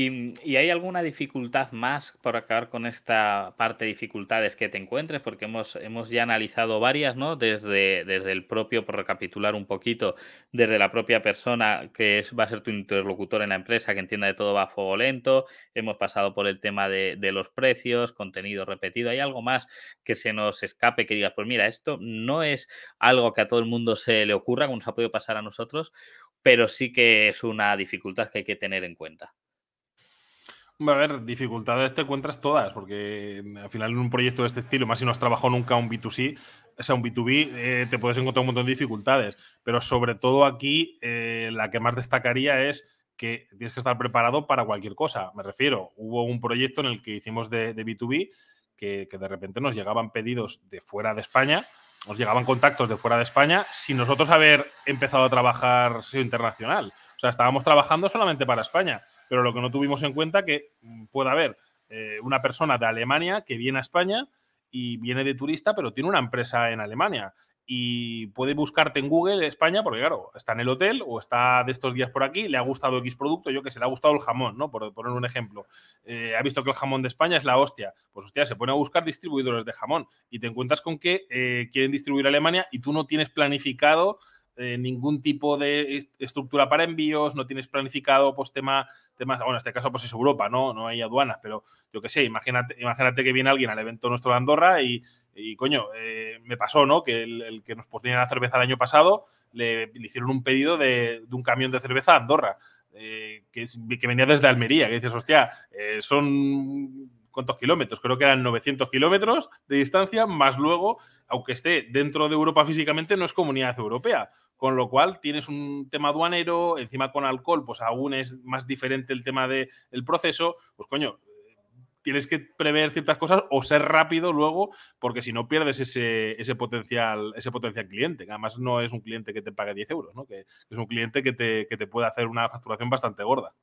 ¿Y, hay alguna dificultad más por acabar con esta parte de dificultades que te encuentres? Porque hemos, hemos ya analizado varias, ¿no? Desde, desde el propio, por recapitular un poquito, desde la propia persona que va a ser tu interlocutor en la empresa, que entienda de todo va a fuego lento, hemos pasado por el tema de, de los precios, contenido repetido, ¿hay algo más que se nos escape que digas, pues mira, esto no es algo que a todo el mundo se le ocurra, como nos ha podido pasar a nosotros, pero sí que es una dificultad que hay que tener en cuenta? A haber dificultades te encuentras todas, porque mm, al final en un proyecto de este estilo, más si no has trabajado nunca un B2C, o sea, un B2B, eh, te puedes encontrar un montón de dificultades. Pero sobre todo aquí, eh, la que más destacaría es que tienes que estar preparado para cualquier cosa. Me refiero, hubo un proyecto en el que hicimos de, B2B que, de repente nos llegaban pedidos de fuera de España nos llegaban contactos de fuera de España sin nosotros haber empezado a trabajar internacional. O sea, estábamos trabajando solamente para España. Pero lo que no tuvimos en cuenta que mm, puede haber eh, una persona de Alemania que viene a España y viene de turista, pero tiene una empresa en Alemania. Y puede buscarte en Google España, porque claro, está en el hotel o está de estos días por aquí, le ha gustado X producto, yo que se le ha gustado el jamón, ¿no? Por poner un ejemplo. Eh, ha visto que el jamón de España es la hostia. Pues hostia, se pone a buscar distribuidores de jamón y te encuentras con que eh, quieren distribuir a Alemania y tú no tienes planificado eh, ningún tipo de estructura para envíos, no tienes planificado pues tema, temas, bueno, en este caso pues es Europa, no, no hay aduanas, pero yo qué sé, imagínate, imagínate que viene alguien al evento nuestro de Andorra y, coño, eh, me pasó, ¿no? Que el, que nos ponía la cerveza el año pasado, le, hicieron un pedido de, un camión de cerveza a Andorra, eh, que, que, venía desde Almería, que dices, hostia, son ¿cuántos kilómetros? Creo que eran 900 kilómetros de distancia, más luego, aunque esté dentro de Europa físicamente, no es comunidad europea. Con lo cual tienes un tema aduanero, encima con alcohol, pues aún es más diferente el tema del el proceso. Pues coño, tienes que prever ciertas cosas o ser rápido luego, porque si no pierdes ese, ese, potencial, ese potencial cliente. además no es un cliente que te pague 10 euros, ¿no? que, es un cliente que te puede hacer una facturación bastante gorda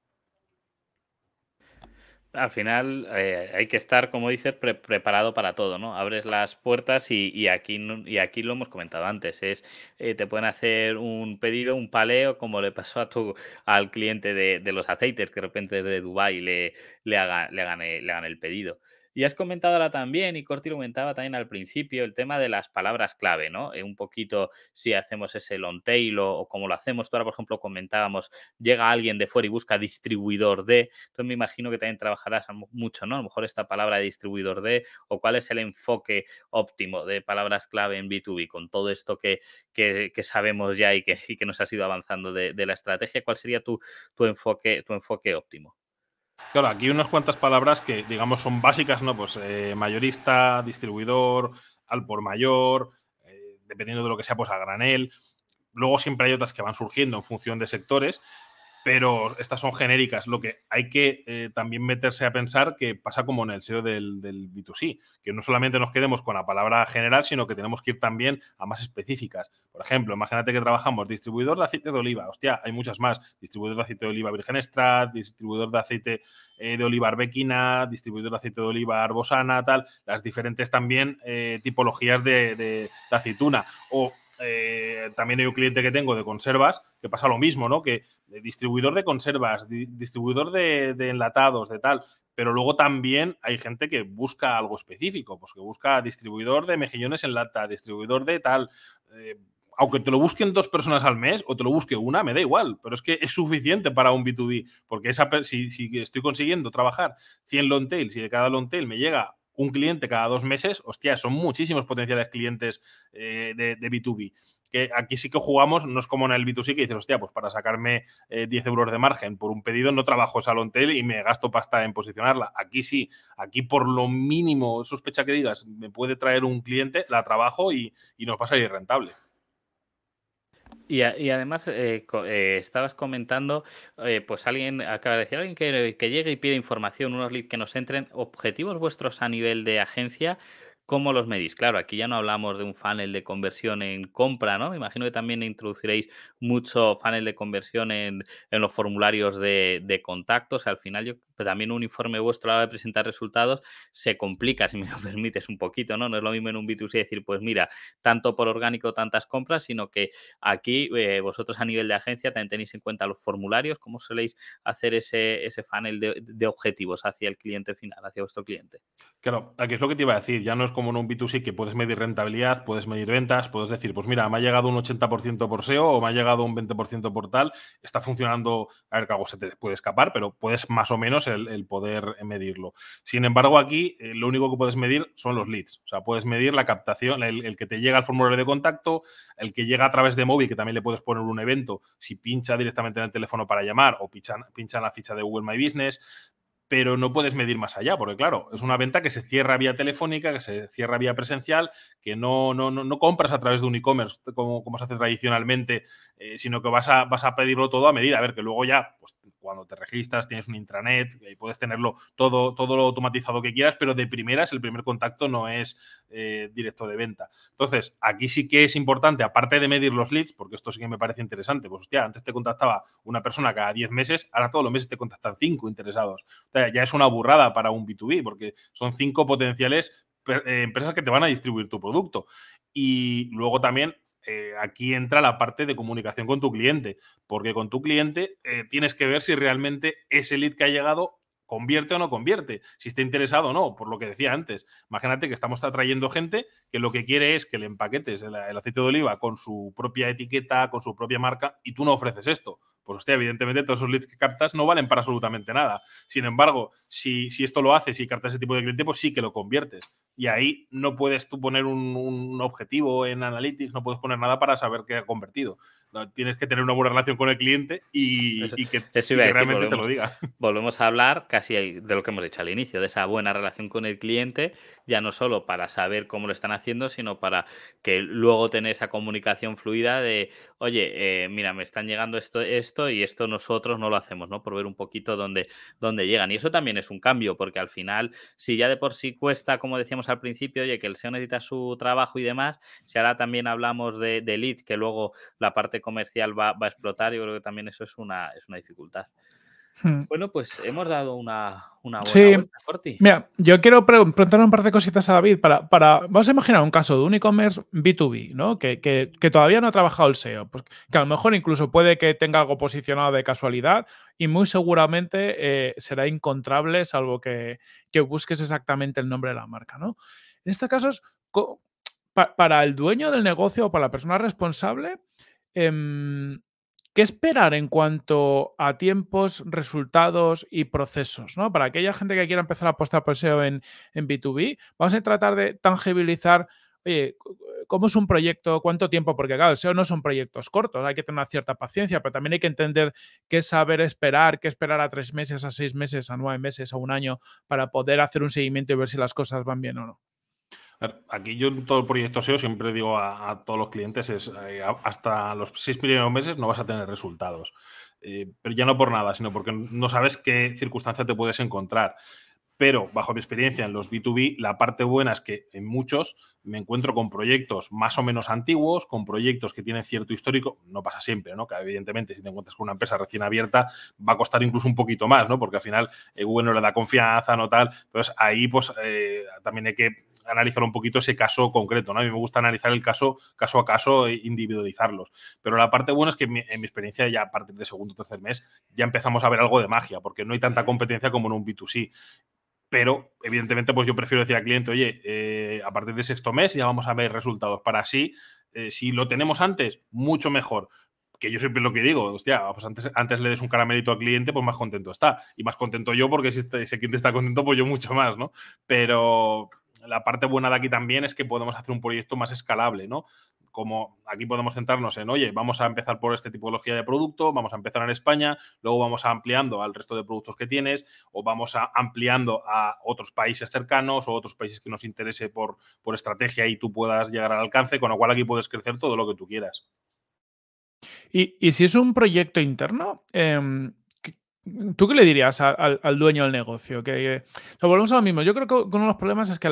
al final eh, hay que estar, como dices, preparado para todo, ¿no? Abres las puertas y, aquí, y aquí lo hemos comentado antes, es eh, te pueden hacer un pedido, un paleo, como le pasó a tu, al cliente de, de los aceites, que de repente desde Dubái le, le, haga, le, le el pedido. Y has comentado ahora también, y Corti lo comentaba también al principio, el tema de las palabras clave, ¿no? Eh, un poquito si hacemos ese long tail o, como lo hacemos. Tú ahora, por ejemplo, comentábamos, llega alguien de fuera y busca distribuidor de. Entonces me imagino que también trabajarás mucho, ¿no? A lo mejor esta palabra de distribuidor de o cuál es el enfoque óptimo de palabras clave en B2B con todo esto que, que, sabemos ya y que, y que, nos ha ido avanzando de, de la estrategia. ¿Cuál sería tu, tu, enfoque, tu enfoque óptimo? Claro, aquí unas cuantas palabras que, digamos, son básicas, ¿no? Pues eh, mayorista, distribuidor, al por mayor, eh, dependiendo de lo que sea, pues a granel. Luego siempre hay otras que van surgiendo en función de sectores, pero estas son genéricas. Lo que hay que eh, también meterse a pensar que pasa como en el SEO del, B2C, que no solamente nos quedemos con la palabra general, sino que tenemos que ir también a más específicas. Por ejemplo, imagínate que trabajamos distribuidor de aceite de oliva, hostia, hay muchas más. Distribuidor de aceite de oliva virgen extra, distribuidor de aceite eh, de oliva arbequina, distribuidor de aceite de oliva arbosana, tal, las diferentes también eh, tipologías de, de aceituna. O eh, también hay un cliente que tengo de conservas que pasa lo mismo, ¿no? Que eh, distribuidor de conservas, distribuidor de, enlatados, de tal. Pero luego también hay gente que busca algo específico, pues que busca distribuidor de mejillones en lata, distribuidor de tal. Eh, aunque te lo busquen dos personas al mes o te lo busque una, me da igual, pero es que es suficiente para un B2B, porque esa, si, si estoy consiguiendo trabajar 100 long tails y de cada long me llega un cliente cada dos meses, hostia, son muchísimos potenciales clientes eh, de, B2B. Que aquí sí que jugamos, no es como en el B2C que dices, hostia, pues para sacarme 10 eh, euros de margen por un pedido no trabajo salón tel y me gasto pasta en posicionarla. Aquí sí, aquí por lo mínimo sospecha que digas, me puede traer un cliente, la trabajo y, y nos va a salir rentable. Y, además eh, eh, estabas comentando, eh, pues alguien acaba de decir, alguien que, llegue y pide información, unos leads que nos entren, objetivos vuestros a nivel de agencia, ¿cómo los medís? Claro, aquí ya no hablamos de un funnel de conversión en compra, ¿no? Me imagino que también introduciréis mucho funnel de conversión en, los formularios de, contactos. al final yo pero también un informe vuestro a la hora de presentar resultados se complica, si me lo permites un poquito, ¿no? No es lo mismo en un B2C decir, pues mira, tanto por orgánico, tantas compras, sino que aquí eh, vosotros a nivel de agencia también tenéis en cuenta los formularios, cómo soléis hacer ese, ese funnel de, de, objetivos hacia el cliente final, hacia vuestro cliente. Claro, aquí es lo que te iba a decir, ya no es como en un B2C que puedes medir rentabilidad, puedes medir ventas, puedes decir, pues mira, me ha llegado un 80% por SEO e o me ha llegado un 20% por tal, está funcionando, a ver, que algo se te puede escapar, pero puedes más o menos el, poder medirlo. Sin embargo, aquí eh, lo único que puedes medir son los leads. O sea, puedes medir la captación, el, que te llega al formulario de contacto, el que llega a través de móvil, que también le puedes poner un evento, si pincha directamente en el teléfono para llamar o pincha en la ficha de Google My Business, pero no puedes medir más allá, porque claro, es una venta que se cierra vía telefónica, que se cierra vía presencial, que no, no, compras a través de un e-commerce como, se hace tradicionalmente, eh, sino que vas a, vas a pedirlo todo a medida, a ver, que luego ya pues, cuando te registras tienes un intranet y eh, puedes tenerlo todo, todo lo automatizado que quieras, pero de primeras el primer contacto no es eh, directo de venta. Entonces, aquí sí que es importante, aparte de medir los leads, porque esto sí que me parece interesante, pues hostia, antes te contactaba una persona cada 10 meses, ahora todos los meses te contactan 5 interesados. O sea, ya es una burrada para un B2B, porque son 5 potenciales eh, empresas que te van a distribuir tu producto. Y luego también eh, aquí entra la parte de comunicación con tu cliente, porque con tu cliente eh, tienes que ver si realmente ese lead que ha llegado convierte o no convierte, si está interesado o no, por lo que decía antes. Imagínate que estamos atrayendo gente que lo que quiere es que le empaquetes el, aceite de oliva con su propia etiqueta, con su propia marca, y tú no ofreces esto. Pues usted evidentemente todos esos leads que captas no valen para absolutamente nada. Sin embargo, si, esto lo haces y captas ese tipo de cliente, pues sí que lo conviertes. Y ahí no puedes tú poner un, objetivo en Analytics, no puedes poner nada para saber que ha convertido. Tienes que tener una buena relación con el cliente y, que, realmente te lo diga. Volvemos a hablar casi de lo que hemos dicho al inicio, de esa buena relación con el cliente, ya no solo para saber cómo lo están haciendo, sino para que luego tener esa comunicación fluida de, oye, eh, mira, me están llegando esto, esto y esto nosotros no lo hacemos, ¿no? Por ver un poquito dónde, dónde llegan. Y eso también es un cambio, porque al final, si ya de por sí cuesta, como decíamos al principio, oye, que el SEO necesita su trabajo y demás, si ahora también hablamos de, leads, que luego la parte comercial va, a explotar, yo creo que también eso es una, es una dificultad. Hmm. Bueno, pues hemos dado una, una buena sí. Mira, yo quiero preguntar un par de cositas a David. Para, para, vamos a imaginar un caso de un e-commerce B2B, ¿no? Que, todavía no ha trabajado el SEO. Pues que a lo mejor incluso puede que tenga algo posicionado de casualidad y muy seguramente eh, será encontrable, salvo que, que, busques exactamente el nombre de la marca, ¿no? En este caso, para el dueño del negocio o para la persona responsable, em, ¿Qué esperar en cuanto a tiempos, resultados y procesos? ¿no? Para aquella gente que quiera empezar a apostar por SEO en, en B2B, vamos a tratar de tangibilizar oye, ¿cómo es un proyecto? ¿Cuánto tiempo? Porque claro, el SEO no son proyectos cortos, hay que tener cierta paciencia, pero también hay que entender qué saber esperar, qué esperar a tres meses, a seis meses, a nueve meses, a un año, para poder hacer un seguimiento y ver si las cosas van bien o no. Aquí yo en todo el proyecto SEO siempre digo a, todos los clientes es eh, hasta los seis primeros meses no vas a tener resultados. Eh, pero ya no por nada, sino porque no sabes qué circunstancia te puedes encontrar pero bajo mi experiencia en los B2B, la parte buena es que en muchos me encuentro con proyectos más o menos antiguos, con proyectos que tienen cierto histórico, no pasa siempre, ¿no? Que evidentemente si te encuentras con una empresa recién abierta va a costar incluso un poquito más, ¿no? Porque al final eh, Google no le da confianza, no tal. Entonces ahí pues eh, también hay que analizar un poquito ese caso concreto, ¿no? A mí me gusta analizar el caso caso a caso e individualizarlos. Pero la parte buena es que en mi, experiencia ya a partir de segundo o tercer mes ya empezamos a ver algo de magia, porque no hay tanta competencia como en un B2C pero, evidentemente, pues yo prefiero decir al cliente, oye, eh, a partir de sexto mes ya vamos a ver resultados. Para así, eh, si lo tenemos antes, mucho mejor que yo siempre lo que digo, hostia, pues antes, antes le des un caramelito al cliente, pues más contento está. Y más contento yo, porque si, ese cliente está contento, pues yo mucho más, ¿no? Pero, la parte buena de aquí también es que podemos hacer un proyecto más escalable, ¿no? Como aquí podemos centrarnos en, oye, vamos a empezar por esta tipología de producto, vamos a empezar en España, luego vamos a ampliando al resto de productos que tienes o vamos a ampliando a otros países cercanos o otros países que nos interese por, por estrategia y tú puedas llegar al alcance, con lo cual aquí puedes crecer todo lo que tú quieras. Y, si es un proyecto interno, em, ¿Tú qué le dirías al, dueño del negocio? Que, eh, volvemos a lo mismo. Yo creo que uno de los problemas es que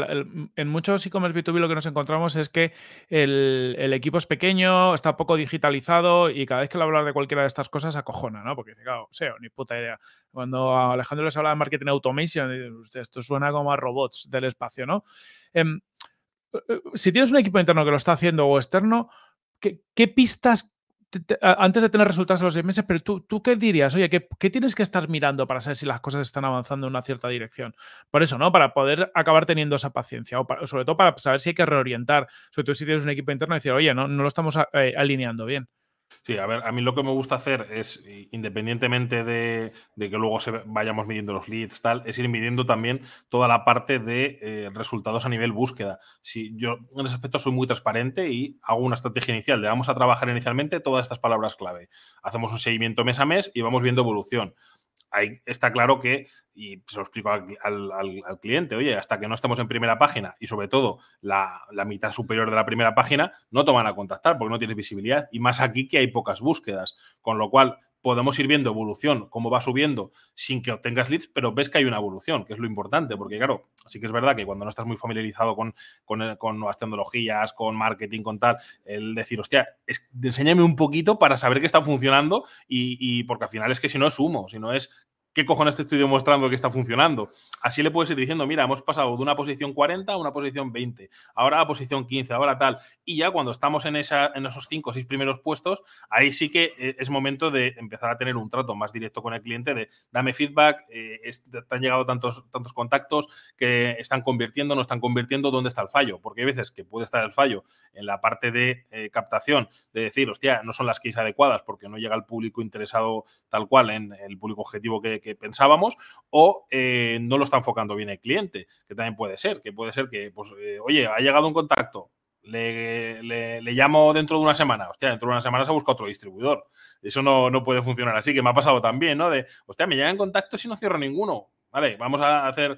en muchos e-commerce B2B lo que nos encontramos es que el, equipo es pequeño, está poco digitalizado y cada vez que le hablar de cualquiera de estas cosas acojona, ¿no? Porque dice, claro, SEO, ni puta idea. Cuando a Alejandro les habla de marketing automation, esto suena como a robots del espacio, ¿no? Em, eh, eh, si tienes un equipo interno que lo está haciendo o externo, ¿Qué, ¿qué, pistas antes de tener resultados en los seis meses, pero tú, tú qué dirías, oye, ¿qué, tienes que estar mirando para saber si las cosas están avanzando en una cierta dirección? Por eso, ¿no? Para poder acabar teniendo esa paciencia, o sobre todo para saber si hay que reorientar, sobre todo si tienes un equipo interno, y decir, oye, no, no lo estamos eh, alineando bien. Sí, a ver, a mí lo que me gusta hacer es, independientemente de, que luego se vayamos midiendo los leads, tal, es ir midiendo también toda la parte de eh, resultados a nivel búsqueda. Si yo en ese aspecto soy muy transparente y hago una estrategia inicial de vamos a trabajar inicialmente todas estas palabras clave. Hacemos un seguimiento mes a mes y vamos viendo evolución. Ahí está claro que, y se lo explico al, cliente, oye, hasta que no estemos en primera página y sobre todo la, la, mitad superior de la primera página, no te van a contactar porque no tienes visibilidad y más aquí que hay pocas búsquedas. Con lo cual, podemos ir viendo evolución, cómo va subiendo sin que obtengas leads, pero ves que hay una evolución, que es lo importante, porque claro, sí que es verdad que cuando no estás muy familiarizado con, eh, nuevas tecnologías, con marketing, con tal, el decir, hostia, enséñame un poquito para saber que está funcionando y, y, porque al final es que si no es humo, si no es ¿qué cojones te estoy demostrando que está funcionando? Así le puedes ir diciendo, mira, hemos pasado de una posición 40 a una posición 20, ahora a posición 15, ahora tal. Y ya cuando estamos en, esa, en esos 5 o 6 primeros puestos, ahí sí que eh, es momento de empezar a tener un trato más directo con el cliente de dame feedback, eh, han llegado tantos, tantos contactos que están convirtiendo, no están convirtiendo, ¿dónde está el fallo? Porque hay veces que puede estar el fallo en la parte de eh, captación, de decir, hostia, no son las es adecuadas porque no llega el público interesado tal cual en el público objetivo que, que pensábamos, o eh, no lo está enfocando bien el cliente, que también puede ser, que puede ser que, pues, eh, oye, ha llegado un contacto, le, le, llamo dentro de una semana. Hostia, dentro de una semana se busca otro distribuidor. Eso no, no, puede funcionar así, que me ha pasado también, ¿no? De, hostia, me llegan contacto y no cierro ninguno. Vale, vamos a hacer.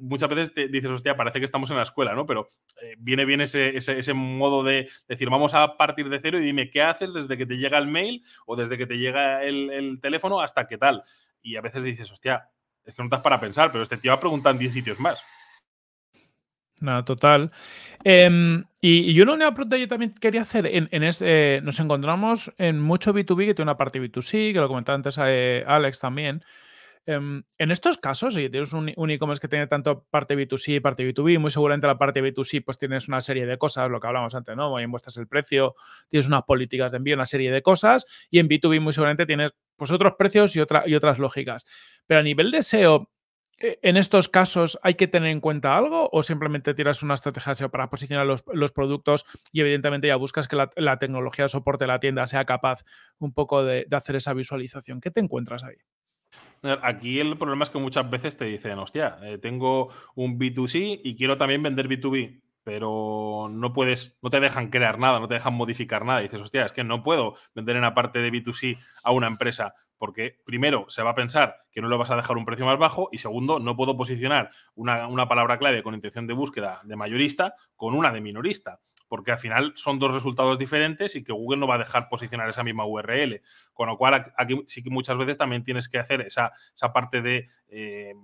muchas veces te dices, hostia, parece que estamos en la escuela, ¿no? Pero eh, viene bien ese, ese, modo de decir, vamos a partir de cero y dime qué haces desde que te llega el mail o desde que te llega el, teléfono hasta qué tal. Y a veces dices, hostia, es que no estás para pensar, pero este tío va a preguntar en 10 sitios más. nada, total. Em, y, una pregunta yo también quería hacer. En, en eh, nos encontramos en mucho B2B, que tiene una parte B2C, que lo comentaba antes eh, Alex también, Em, en estos casos, si tienes un, un e-commerce que tiene tanto parte B2C y parte B2B, muy seguramente la parte B2C pues tienes una serie de cosas, lo que hablamos antes, ¿no? en muestras el precio, tienes unas políticas de envío, una serie de cosas, y en B2B muy seguramente tienes pues otros precios y, y otras lógicas. Pero a nivel de SEO, ¿e-, ¿en estos casos hay que tener en cuenta algo o simplemente tiras una estrategia SEO para posicionar los, productos y evidentemente ya buscas que la, tecnología de soporte de la tienda sea capaz un poco de, de hacer esa visualización? ¿Qué te encuentras ahí? aquí el problema es que muchas veces te dicen, hostia, eh, tengo un B2C y quiero también vender B2B, pero no puedes, no te dejan crear nada, no te dejan modificar nada. Y dices, hostia, es que no puedo vender en aparte parte de B2C a una empresa, porque primero se va a pensar que no le vas a dejar un precio más bajo y segundo, no puedo posicionar una, una palabra clave con intención de búsqueda de mayorista con una de minorista porque al final son dos resultados diferentes y que Google no va a dejar posicionar esa misma URL. Con lo cual, aquí sí que muchas veces también tienes que hacer esa, esa parte de... Eh,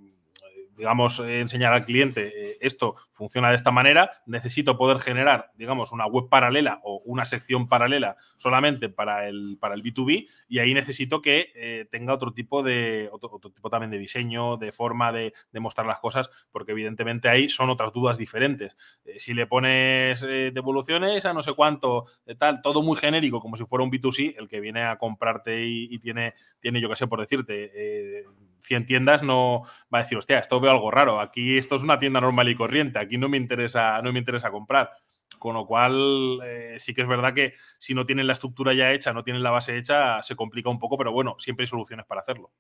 digamos, enseñar al cliente eh, esto funciona de esta manera, necesito poder generar, digamos, una web paralela o una sección paralela solamente para el, para el B2B y ahí necesito que eh, tenga otro tipo de, otro, tipo también de diseño, de forma de, de, mostrar las cosas, porque evidentemente ahí son otras dudas diferentes. Eh, si le pones devoluciones a no sé cuánto, tal, todo muy genérico, como si fuera un B2C, el que viene a comprarte y, tiene, tiene, yo qué sé, por decirte, 100 tiendas no va a decir, hostia, esto veo algo raro, aquí esto es una tienda normal y corriente, aquí no me interesa, no me interesa comprar. Con lo cual, eh, sí que es verdad que si no tienen la estructura ya hecha, no tienen la base hecha, se complica un poco, pero bueno, siempre hay soluciones para hacerlo.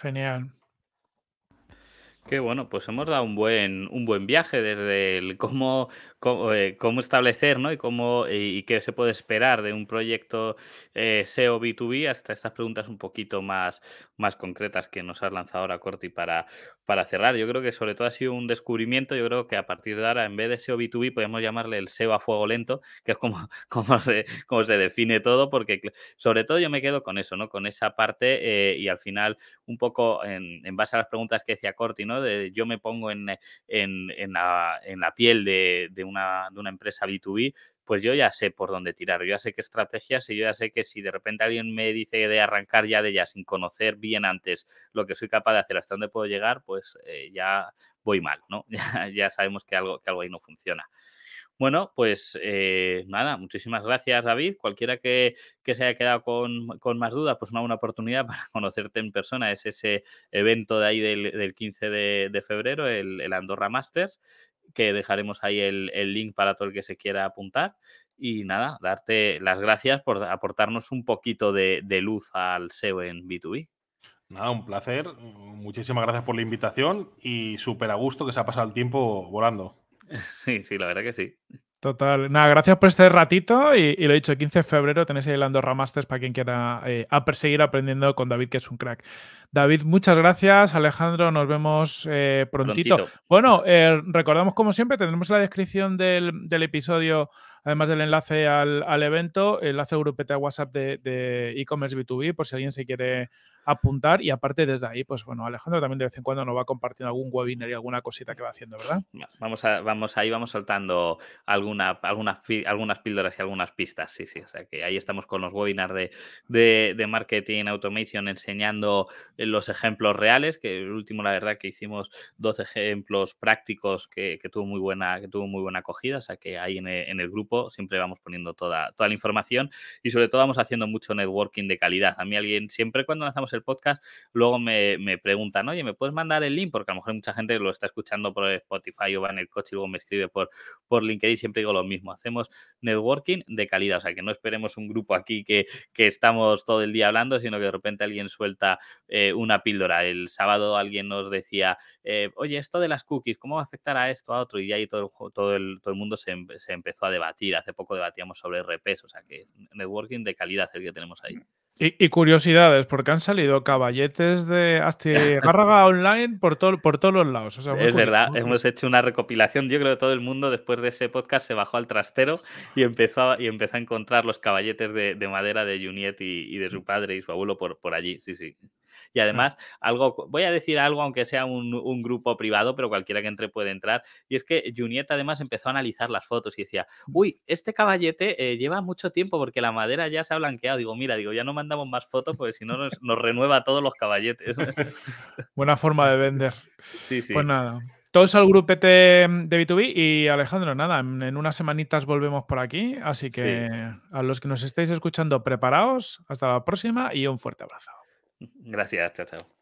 Genial. Qué bueno, pues hemos dado un buen, un buen viaje desde el cómo, eh, cómo, establecer ¿no? y, cómo, y qué se puede esperar de un proyecto eh, SEO B2B hasta estas preguntas un poquito más, más concretas que nos has lanzado ahora, Corti, para, para cerrar. Yo creo que sobre todo ha sido un descubrimiento. Yo creo que a partir de ahora, en vez de SEO B2B, podemos llamarle el SEO a fuego lento, que es como, como, se, se define todo, porque sobre todo yo me quedo con eso, ¿no? con esa parte eh, y al final un poco en, en, base a las preguntas que decía Corti, ¿no? de, yo me pongo en, en, en la, la, piel de, de una, de una empresa B2B, pues yo ya sé por dónde tirar, yo ya sé qué estrategias y yo ya sé que si de repente alguien me dice de arrancar ya de ella sin conocer bien antes lo que soy capaz de hacer, hasta dónde puedo llegar, pues eh, ya voy mal, ¿no? Ya, sabemos que algo, que algo ahí no funciona. Bueno, pues eh, nada, muchísimas gracias David. Cualquiera que, que se haya quedado con, más dudas, pues una buena oportunidad para conocerte en persona. Es ese evento de ahí del, 15 de, febrero, el, el, Andorra Masters que dejaremos ahí el, link para todo el que se quiera apuntar. Y nada, darte las gracias por aportarnos un poquito de, de luz al SEO en B2B. Nada, un placer. Mm, muchísimas gracias por la invitación y súper a gusto que se ha pasado el tiempo volando. Sí, sí, la verdad que sí. Total. Nada, gracias por este ratito y, lo he dicho, 15 de febrero tenéis ahí el Andorra Masters para quien quiera eh, perseguir aprendiendo con David, que es un crack. David, muchas gracias. Alejandro, nos vemos eh, prontito. Bueno, eh, recordamos como siempre, tendremos la descripción del, del episodio además del enlace al, evento, enlace grupeta WhatsApp de e-commerce e commerce b 2 b por si alguien se quiere apuntar. Y aparte, desde ahí, pues bueno, Alejandro también de vez en cuando nos va compartiendo algún webinar y alguna cosita que va haciendo, ¿verdad? Vamos, a, vamos ahí, vamos soltando alguna, algunas, algunas píldoras y algunas pistas, sí, sí. O sea que ahí estamos con los webinars de, de, marketing automation enseñando los ejemplos reales, que el último, la verdad, que hicimos dos ejemplos prácticos que, tuvo muy buena, que tuvo muy buena acogida, o sea que ahí en en el grupo siempre vamos poniendo toda, toda la información y sobre todo vamos haciendo mucho networking de calidad. A mí alguien siempre cuando lanzamos el podcast, luego me, preguntan, oye, ¿me puedes mandar el link? Porque a lo mejor mucha gente lo está escuchando por Spotify o va en el coche y luego me escribe por, por LinkedIn, siempre digo lo mismo, hacemos networking de calidad, o sea que no esperemos un grupo aquí que, estamos todo el día hablando, sino que de repente alguien suelta eh, una píldora. El sábado alguien nos decía, eh, oye, esto de las cookies, ¿cómo va a afectar a esto, a otro? Y ahí todo, todo, el, todo el mundo se empezó a debatir Hace poco debatíamos sobre RPs, o sea que networking de calidad el que tenemos ahí. Y, curiosidades, porque han salido caballetes de Gárraga online por, por todos los lados. es verdad, hemos hecho una recopilación. Yo creo que todo el mundo después de ese podcast se bajó al trastero y empezó a, encontrar los caballetes de, madera de Juniet y, de su mm. padre y su abuelo por, por allí. Sí, sí. Y además, algo, voy a decir algo, aunque sea un, grupo privado, pero cualquiera que entre puede entrar. Y es que Junieta además empezó a analizar las fotos y decía, uy, este caballete eh, lleva mucho tiempo porque la madera ya se ha blanqueado. Digo, mira, digo, ya no mandamos más fotos porque si no nos, renueva todos los caballetes. Buena forma de vender. Sí, pues sí. Pues nada. Todos al grupete mm, de B2B y Alejandro, nada, en unas semanitas volvemos por aquí, así que a los que nos estáis escuchando, preparaos, hasta la próxima y un fuerte abrazo. Gracias, chao, chao.